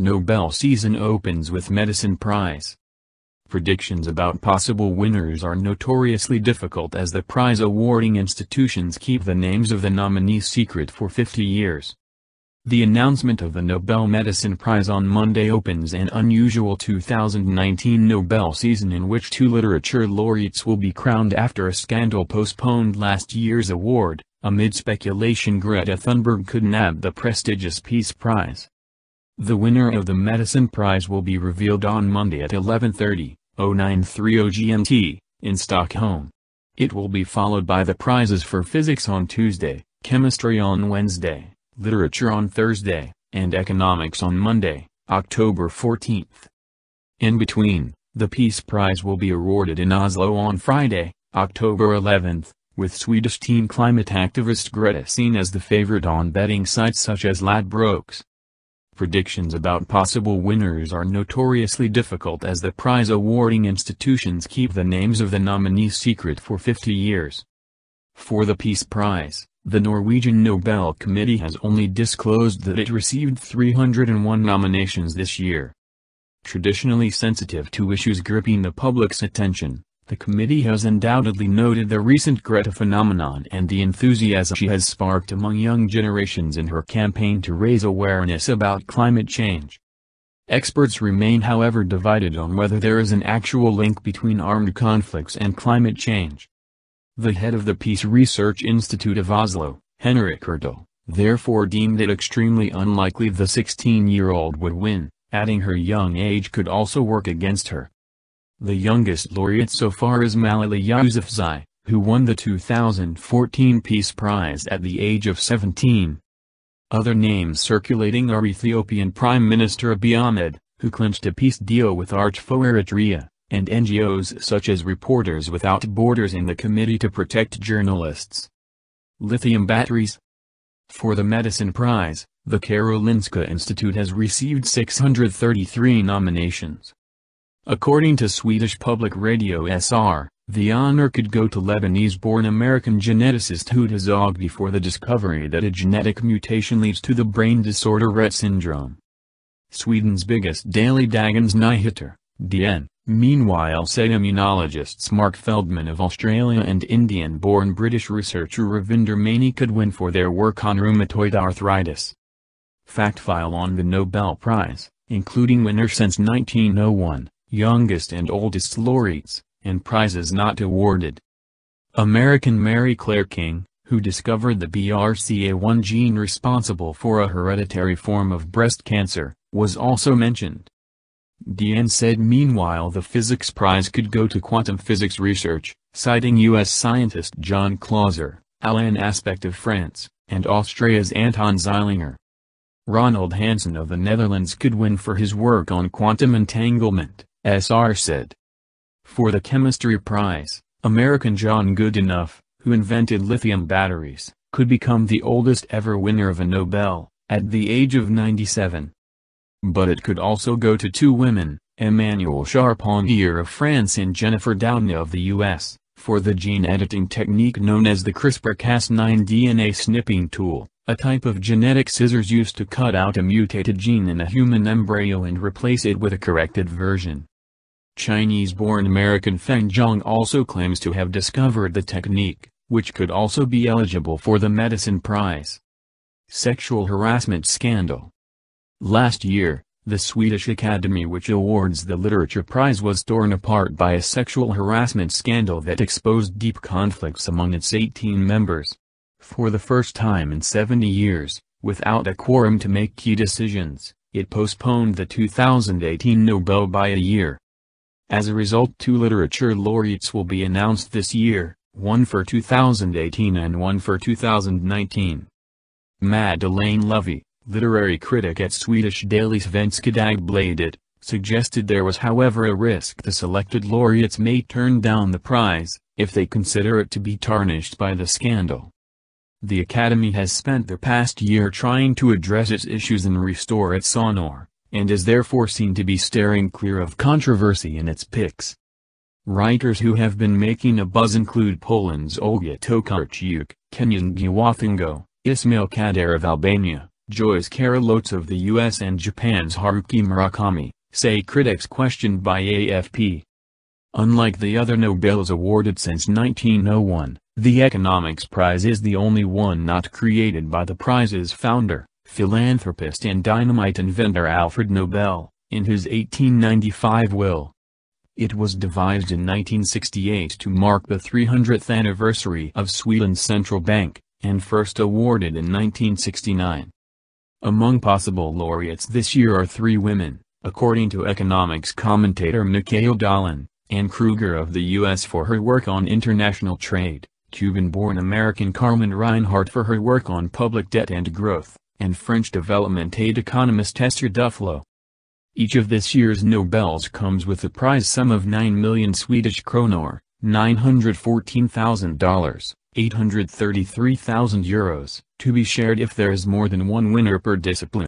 Nobel season opens with Medicine Prize. Predictions about possible winners are notoriously difficult as the prize awarding institutions keep the names of the nominees secret for 50 years. The announcement of the Nobel Medicine Prize on Monday opens an unusual 2019 Nobel season in which two literature laureates will be crowned after a scandal postponed last year's award, amid speculation Greta Thunberg could nab the prestigious Peace Prize. The winner of the Medicine Prize will be revealed on Monday at 11.30, 0930 GMT, in Stockholm. It will be followed by the prizes for physics on Tuesday, chemistry on Wednesday, literature on Thursday, and economics on Monday, October 14th. In between, the Peace Prize will be awarded in Oslo on Friday, October 11th, with Swedish teen climate activist Greta seen as the favorite on betting sites such as Ladbrokes. Predictions about possible winners are notoriously difficult as the prize awarding institutions keep the names of the nominees secret for 50 years. For the Peace Prize, the Norwegian Nobel Committee has only disclosed that it received 301 nominations this year. Traditionally sensitive to issues gripping the public's attention, the committee has undoubtedly noted the recent Greta phenomenon and the enthusiasm she has sparked among young generations in her campaign to raise awareness about climate change. Experts remain however divided on whether there is an actual link between armed conflicts and climate change. The head of the Peace Research Institute of Oslo, Henrik Ertel, therefore deemed it extremely unlikely the 16-year-old would win, adding her young age could also work against her. The youngest laureate so far is Malala Yousafzai, who won the 2014 Peace Prize at the age of 17. Other names circulating are Ethiopian Prime Minister Abiy Ahmed, who clinched a peace deal with Arch for Eritrea, and NGOs such as Reporters Without Borders and the Committee to Protect Journalists. Lithium Batteries For the Medicine Prize, the Karolinska Institute has received 633 nominations. According to Swedish public radio SR, the honor could go to Lebanese-born American geneticist Huda Zoghbi for the discovery that a genetic mutation leads to the brain disorder Rett syndrome. Sweden's biggest daily Dagens Nyheter, DN, meanwhile said immunologists Mark Feldman of Australia and Indian-born British researcher Ravinder Mani could win for their work on rheumatoid arthritis. Fact file on the Nobel Prize, including winners since 1901 youngest and oldest laureates, and prizes not awarded. American Mary Claire King, who discovered the BRCA1 gene responsible for a hereditary form of breast cancer, was also mentioned. Deanne said meanwhile the Physics Prize could go to quantum physics research, citing U.S. scientist John Clauser, Alain Aspect of France, and Austria's Anton Zeilinger. Ronald Hansen of the Netherlands could win for his work on quantum entanglement. S.R. said. For the Chemistry Prize, American John Goodenough, who invented lithium batteries, could become the oldest ever winner of a Nobel, at the age of 97. But it could also go to two women, Emmanuel Charpentier of France and Jennifer Doudna of the U.S for the gene editing technique known as the CRISPR-Cas9 DNA snipping tool, a type of genetic scissors used to cut out a mutated gene in a human embryo and replace it with a corrected version. Chinese-born American Feng Zhang also claims to have discovered the technique, which could also be eligible for the Medicine Prize. Sexual Harassment Scandal Last year, the Swedish Academy which awards the Literature Prize was torn apart by a sexual harassment scandal that exposed deep conflicts among its 18 members. For the first time in 70 years, without a quorum to make key decisions, it postponed the 2018 Nobel by a year. As a result two literature laureates will be announced this year, one for 2018 and one for 2019. Madeleine Levy literary critic at Swedish daily Svenska Dagbladet, suggested there was however a risk the selected laureates may turn down the prize, if they consider it to be tarnished by the scandal. The Academy has spent the past year trying to address its issues and restore its honor, and is therefore seen to be steering clear of controversy in its picks. Writers who have been making a buzz include Poland's Olga Tokarczuk, Kenyan Gwathingo, Ismail Kader of Albania, Joyce Karolotes of the US and Japan's Haruki Murakami, say critics questioned by AFP. Unlike the other Nobels awarded since 1901, the Economics Prize is the only one not created by the prize's founder, philanthropist and dynamite inventor Alfred Nobel, in his 1895 will. It was devised in 1968 to mark the 300th anniversary of Sweden's central bank, and first awarded in 1969. Among possible laureates this year are three women, according to economics commentator Mikhail Dolan, Ann Kruger of the U.S. for her work on international trade, Cuban-born American Carmen Reinhart for her work on public debt and growth, and French development aid economist Esther Duflo. Each of this year's Nobels comes with a prize sum of 9 million Swedish kronor, $914,000, 833,000 euros, to be shared if there is more than one winner per discipline.